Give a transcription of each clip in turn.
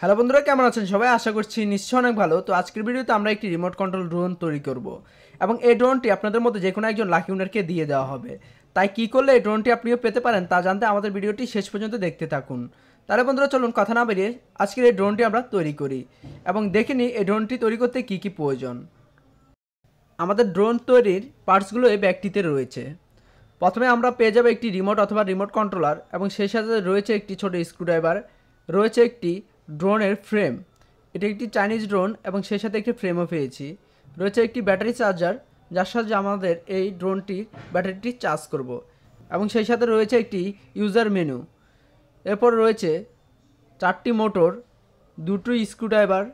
hello বন্ধুরা কেমন আছেন সবাই আশা করছি নিশ্চয় অনেক ভালো তো আজকের ভিডিওতে আমরা একটি রিমোট কন্ট্রোল ড্রোন তৈরি করব এবং এই ড্রোনটি আপনাদের মধ্যে যে কোনো একজন লাকি উনারকে দিয়ে দেওয়া হবে তাই কি করলে এই ড্রোনটি আপনিও পেতে পারেন তা জানতে আমাদের ভিডিওটি শেষ পর্যন্ত দেখতে থাকুন তাহলে বন্ধুরা চলুন কথা না বেরিয়ে আজকের এই ড্রোনটি আমরা তৈরি করি এবং দেখে নিই এই ড্রোনটি তৈরি করতে কি কি প্রয়োজন আমাদের ড্রোন তৈরির পার্টসগুলো এই ব্যাগটিতে রয়েছে প্রথমে আমরা পেয়ে যাবো একটি রিমোট অথবা রিমোট কন্ট্রোলার এবং সেই সাথে রয়েছে একটি ছোট স্ক্রুড্রাইভার রয়েছে একটি ড্রোনের ফ্রেম এটা একটি চাইনিজ ড্রোন এবং সেই সাথে একটি ফ্রেমও পেয়েছি রয়েছে একটি ব্যাটারি চার্জার যার সাহায্যে আমাদের এই ড্রোনটির ব্যাটারিটি চার্জ করব এবং সেই সাথে রয়েছে একটি ইউজার মেনু এরপর রয়েছে চারটি মোটর দুটো স্ক্রুড্রাইভার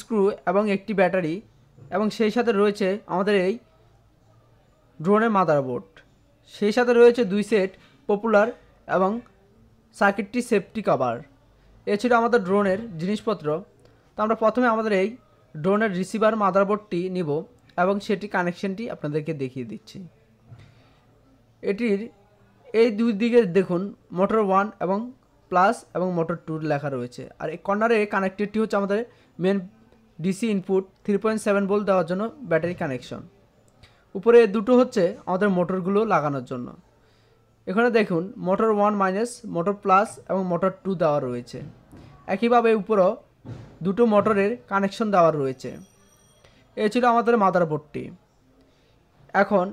স্ক্রু এবং একটি ব্যাটারি এবং সেই সাথে রয়েছে আমাদের এই ড্রোনের মাদারবোর্ড সেই সাথে রয়েছে দুই সেট পপুলার এবং সার্কিটটি সেফটি কভার এ ছিল আমাদের ড্রোনের জিনিসপত্র তো আমরা প্রথমে আমাদের এই ড্রোনের রিসিভার মাদারবোর্ডটি নিব এবং সেটি কানেকশনটি আপনাদেরকে দেখিয়ে দিচ্ছি এটির এই দুই দিকে দেখুন মোটর ওয়ান এবং প্লাস এবং মোটর টুর লেখা রয়েছে আর এই কর্নারে কানেক্টেডটি হচ্ছে আমাদের main DC input three point seven বোল দেওয়ার জন্য ব্যাটারি কানেকশন উপরে দুটো হচ্ছে আমাদের মোটরগুলো লাগানোর জন্য এখানে দেখুন motor one minus motor plus এবং মোটর টু দেওয়া রয়েছে একইভাবে উপরও দুটো মোটরের কানেকশন দেওয়া রয়েছে এ ছিল আমাদের মাদারবোর্ডটি এখন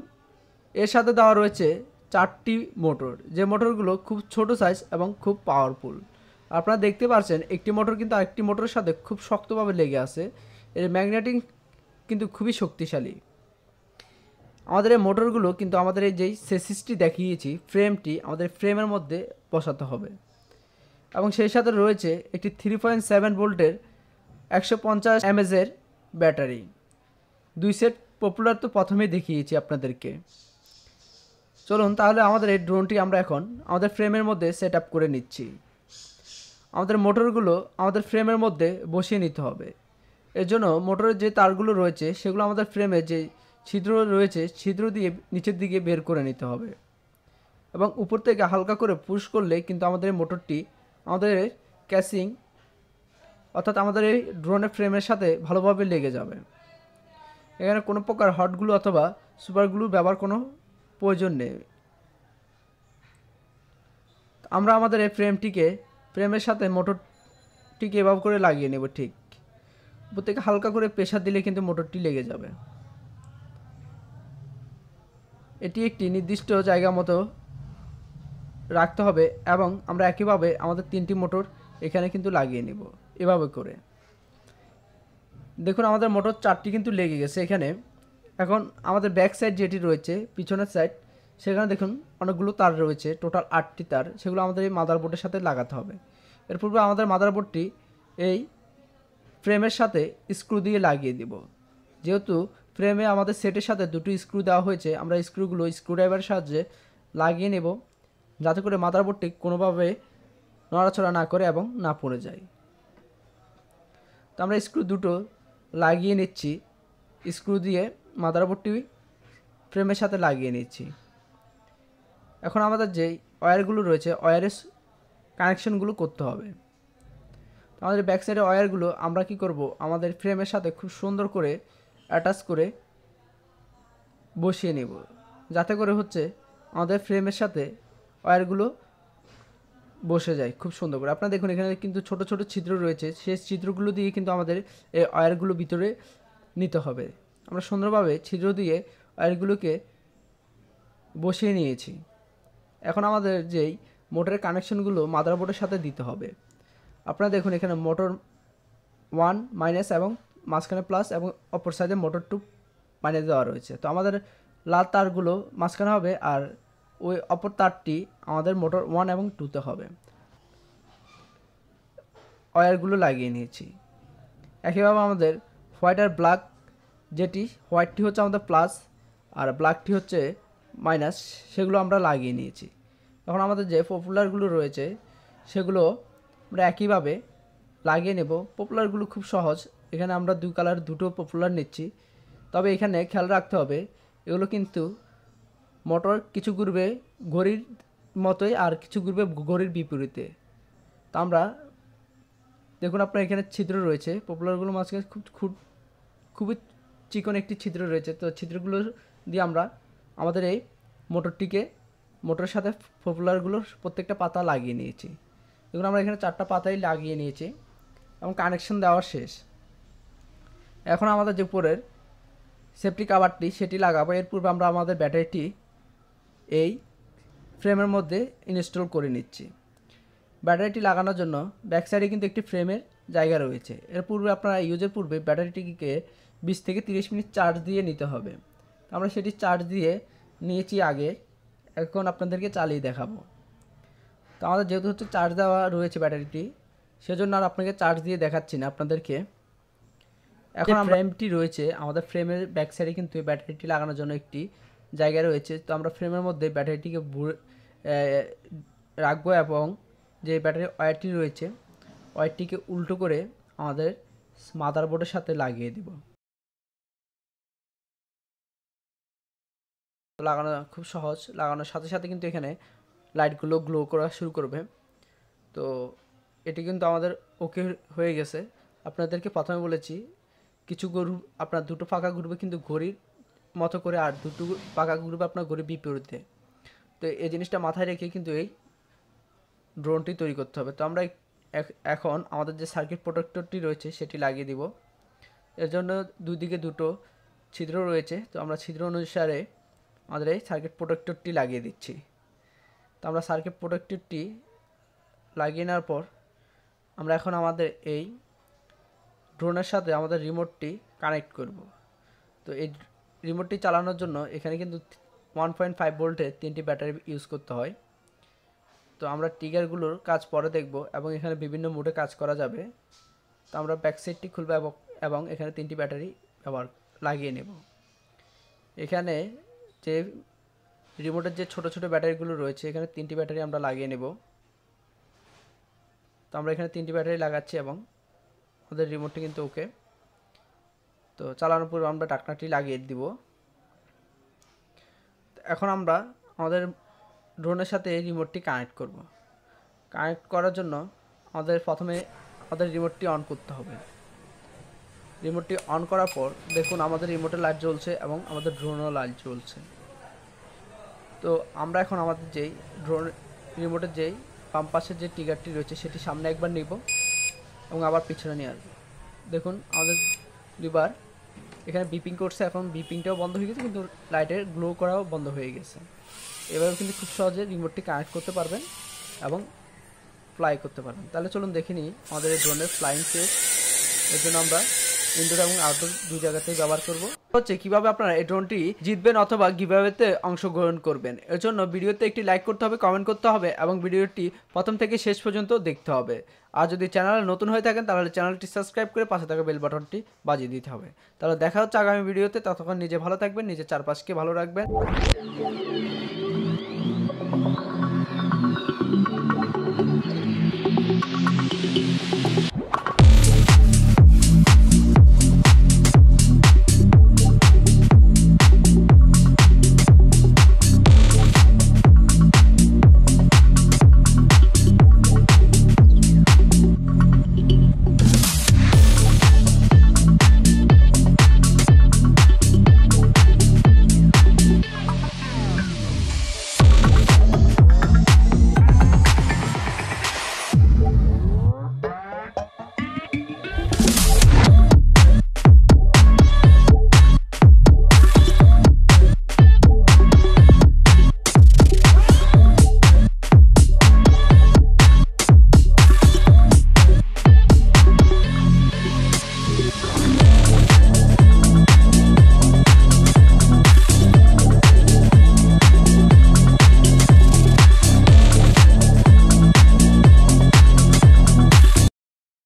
এর সাথে দেওয়া রয়েছে চারটি মোটর যে মোটরগুলো খুব ছোট সাইজ এবং খুব পাওয়ারফুল আপনারা দেখতে পাচ্ছেন একটি মোটর কিন্তু আরেকটি মোটরের সাথে খুব শক্তভাবে লেগে আছে এর ম্যাগনেটিং কিন্তু খুবই শক্তিশালী আমাদের এই মোটরগুলো কিন্তু আমাদের এই যেই সেসিসটি দেখিয়েছি ফ্রেমটি আমাদের ফ্রেমের মধ্যে বসাতে হবে এবং সেই সাথে রয়েছে একটি থ্রি পয়েন্ট সেভেন ভোল্টের একশো পঞ্চাশ এমএজের ব্যাটারি দুই সেট পপুলার তো প্রথমেই দেখিয়েছি আপনাদেরকে চলুন তাহলে আমাদের এই ড্রোনটি আমরা এখন আমাদের ফ্রেমের মধ্যে সেট আপ করে নিচ্ছি আমাদের মোটরগুলো আমাদের ফ্রেমের মধ্যে বসিয়ে নিতে হবে এর জন্য মোটরের যে তারগুলো রয়েছে সেগুলো আমাদের ফ্রেমে যে ছিদ্র রয়েছে ছিদ্র দিয়ে নিচের দিকে বের করে নিতে হবে এবং উপর থেকে হালকা করে পুশ করলে কিন্তু আমাদের মোটরটি আমাদের ক্যাসিং অর্থাৎ আমাদের এই ড্রোনের ফ্রেমের সাথে ভালোভাবে লেগে যাবে এখানে কোনো প্রকার হটগুলো অথবা সুপারগুলো ব্যবহার কোনো প্রয়োজন নেই আমরা আমাদের এই ফ্রেমটিকে ফ্রেমের সাথে মোটরটিকে এভাবে করে লাগিয়ে নেব ঠিক প্রত্যেকে হালকা করে প্রেশার দিলে কিন্তু মোটরটি লেগে যাবে এটি একটি নির্দিষ্ট জায়গা মতো রাখতে হবে এবং আমরা একইভাবে আমাদের তিনটি মোটর এখানে কিন্তু লাগিয়ে নিব এভাবে করে দেখুন আমাদের মোটর চারটি কিন্তু লেগে গেছে এখানে এখন আমাদের ব্যাক সাইড যেটি রয়েছে পিছনের সাইড সেখানে দেখুন অনেকগুলো তার রয়েছে টোটাল আটটি তার সেগুলো আমাদের এই মাদারবোর্ডের সাথে লাগাতে হবে এর পূর্বে আমাদের মাদারবোর্ডটি এই ফ্রেমের সাথে স্ক্রু দিয়ে লাগিয়ে দিব যেহেতু ফ্রেমে আমাদের সেটের সাথে দুটো স্ক্রু দেওয়া হয়েছে আমরা স্ক্রুগুলো স্ক্রুড্রাইভারের সাহায্যে লাগিয়ে নেব যাতে করে মাদারবোর্ডটি কোনোভাবে নড়াচড়া না করে এবং না পড়ে যায় তো আমরা স্ক্রু দুটো লাগিয়ে নিচ্ছি স্ক্রু দিয়ে মাদারবোর্ডটি ফ্রেমের সাথে লাগিয়ে নিচ্ছি এখন আমাদের যে ওয়্যারগুলো রয়েছে ওয়্যারের কানেকশনগুলো করতে হবে আমাদের ব্যাক সাইডের ওয়্যারগুলো আমরা কি করব আমাদের ফ্রেমের সাথে খুব সুন্দর করে অ্যাটাচ করে বসিয়ে নেব যাতে করে হচ্ছে আমাদের ফ্রেমের সাথে ওয়্যারগুলো বসে যায় খুব সুন্দর করে আপনারা দেখুন এখানে কিন্তু ছোট ছোট ছিদ্র রয়েছে সেই ছিদ্রগুলো দিয়ে কিন্তু আমাদের এই ওয়্যারগুলো ভিতরে নিতে হবে আমরা সুন্দরভাবে ছিদ্র দিয়ে ওয়্যারগুলোকে বসিয়ে নিয়েছি এখন আমাদের যেই মোটরের কানেকশনগুলো বোর্ডের সাথে দিতে হবে আপনারা দেখুন এখানে মোটর ওয়ান মাইনাস এবং মাঝখানে প্লাস এবং অপর সাইডে মোটর টু বানিয়ে দেওয়া রয়েছে তো আমাদের লাল তারগুলো মাঝখানে হবে আর ওই অপর তারটি আমাদের মোটর ওয়ান এবং টুতে হবে ওয়ারগুলো লাগিয়ে নিয়েছি একইভাবে আমাদের হোয়াইট আর ব্ল্যাক যেটি হোয়াইটটি হচ্ছে আমাদের প্লাস আর ব্ল্যাকটি হচ্ছে মাইনাস সেগুলো আমরা লাগিয়ে নিয়েছি এখন আমাদের যে পপুলারগুলো রয়েছে সেগুলো আমরা একইভাবে লাগিয়ে নেব পপুলারগুলো খুব সহজ এখানে আমরা দুই কালার দুটো পপুলার নিচ্ছি তবে এখানে খেয়াল রাখতে হবে এগুলো কিন্তু মোটর কিছু ঘুরবে ঘড়ির মতোই আর কিছু ঘুরবে ঘড়ির বিপরীতে তো আমরা দেখুন আপনার এখানে ছিদ্র রয়েছে পপুলারগুলো মাঝখানে খুব খুব খুবই চিকন একটি ছিদ্র রয়েছে তো ছিদ্রগুলো দিয়ে আমরা আমাদের এই মোটরটিকে মোটরের সাথে পপুলারগুলোর প্রত্যেকটা পাতা লাগিয়ে নিয়েছি দেখুন আমরা এখানে চারটা পাতাই লাগিয়ে নিয়েছি এবং কানেকশন দেওয়া শেষ এখন আমাদের যে উপরের সেফটি কাভারটি সেটি লাগাবো এর পূর্বে আমরা আমাদের ব্যাটারিটি এই ফ্রেমের মধ্যে ইনস্টল করে নিচ্ছি ব্যাটারিটি লাগানোর জন্য ব্যাক সাইডে কিন্তু একটি ফ্রেমের জায়গা রয়েছে এর পূর্বে আপনারা ইউজের পূর্বে ব্যাটারিটিকে বিশ থেকে তিরিশ মিনিট চার্জ দিয়ে নিতে হবে আমরা সেটি চার্জ দিয়ে নিয়েছি আগে এখন আপনাদেরকে চালিয়ে দেখাবো তো আমাদের যেহেতু হচ্ছে চার্জ দেওয়া রয়েছে ব্যাটারিটি সেজন্য আর আপনাকে চার্জ দিয়ে দেখাচ্ছি না আপনাদেরকে এখন ফ্রেমটি রয়েছে আমাদের ফ্রেমের ব্যাক সাইডে কিন্তু এই ব্যাটারিটি লাগানোর জন্য একটি জায়গা রয়েছে তো আমরা ফ্রেমের মধ্যে ব্যাটারিটিকে রাখবো এবং যে ব্যাটারি ওয়্যারটি রয়েছে ওয়্যারটিকে উল্টো করে আমাদের মাদারবোর্ডের সাথে লাগিয়ে দিব লাগানো খুব সহজ লাগানোর সাথে সাথে কিন্তু এখানে লাইটগুলো গ্লো করা শুরু করবে তো এটি কিন্তু আমাদের ওকে হয়ে গেছে আপনাদেরকে প্রথমে বলেছি কিছু গরু আপনার দুটো ফাঁকা ঘুরবে কিন্তু ঘড়ির মতো করে আর দুটো ফাঁকা ঘুরবে আপনার ঘড়ির বিপরীতে তো এই জিনিসটা মাথায় রেখে কিন্তু এই ড্রোনটি তৈরি করতে হবে তো আমরা এখন আমাদের যে সার্কিট প্রোটেক্টরটি রয়েছে সেটি লাগিয়ে দিব এর জন্য দুদিকে দুটো ছিদ্র রয়েছে তো আমরা ছিদ্র অনুসারে আমাদের এই সার্কিট প্রোটেক্টরটি লাগিয়ে দিচ্ছি তো আমরা সার্কিট প্রোটেক্টরটি লাগিয়ে নেওয়ার পর আমরা এখন আমাদের এই ড্রোনের সাথে আমাদের রিমোটটি কানেক্ট করব তো এই রিমোটটি চালানোর জন্য এখানে কিন্তু ওয়ান পয়েন্ট ফাইভ ভোল্টের তিনটি ব্যাটারি ইউজ করতে হয় তো আমরা টিগারগুলোর কাজ পরে দেখব এবং এখানে বিভিন্ন মোডে কাজ করা যাবে তো আমরা ব্যাকসাইডটি খুলব এবং এখানে তিনটি ব্যাটারি ব্যবহার লাগিয়ে নেব এখানে যে রিমোটের যে ছোট ছোট ব্যাটারিগুলো রয়েছে এখানে তিনটি ব্যাটারি আমরা লাগিয়ে নেব তো আমরা এখানে তিনটি ব্যাটারি লাগাচ্ছি এবং আমাদের রিমোটটি কিন্তু ওকে তো চালানোর পূর্বে আমরা টাকনাটি লাগিয়ে দিব এখন আমরা আমাদের ড্রোনের সাথে রিমোটটি কানেক্ট করব কানেক্ট করার জন্য আমাদের প্রথমে আমাদের রিমোটটি অন করতে হবে রিমোটটি অন করার পর দেখুন আমাদের রিমোটের লাইট জ্বলছে এবং আমাদের ড্রোনও লাইট জ্বলছে তো আমরা এখন আমাদের যেই ড্রোন রিমোটের যেই পাম্পাসের যে টিগারটি রয়েছে সেটি সামনে একবার নিব এবং আবার পিছনে নিয়ে আসবে দেখুন আমাদের দুবার এখানে বিপিং করছে এখন বিপিংটাও বন্ধ হয়ে গেছে কিন্তু লাইটের গ্লো করাও বন্ধ হয়ে গেছে এবারেও কিন্তু খুব সহজে রিমোটটি কানেক্ট করতে পারবেন এবং ফ্লাই করতে পারবেন তাহলে চলুন দেখে নিই আমাদের এই ড্রোনের ফ্লাইং টেস্ট এর জন্য আমরা ইনডোর এবং আউটডোর দুই জায়গাতেই ব্যবহার করব হচ্ছে কিভাবে আপনারা এই ড্রোনটি জিতবেন অথবা গিভঅ্যাওয়েতে অংশগ্রহণ করবেন এর জন্য ভিডিওতে একটি লাইক করতে হবে কমেন্ট করতে হবে এবং ভিডিওটি প্রথম থেকে শেষ পর্যন্ত দেখতে হবে আর যদি চ্যানেল নতুন হয়ে থাকেন তাহলে চ্যানেলটি সাবস্ক্রাইব করে পাশে থাকা বেল বাটনটি বাজিয়ে দিতে হবে তাহলে দেখা হচ্ছে আগামী ভিডিওতে ততক্ষণ নিজে ভালো থাকবেন নিজের চারপাশকে ভালো রাখবেন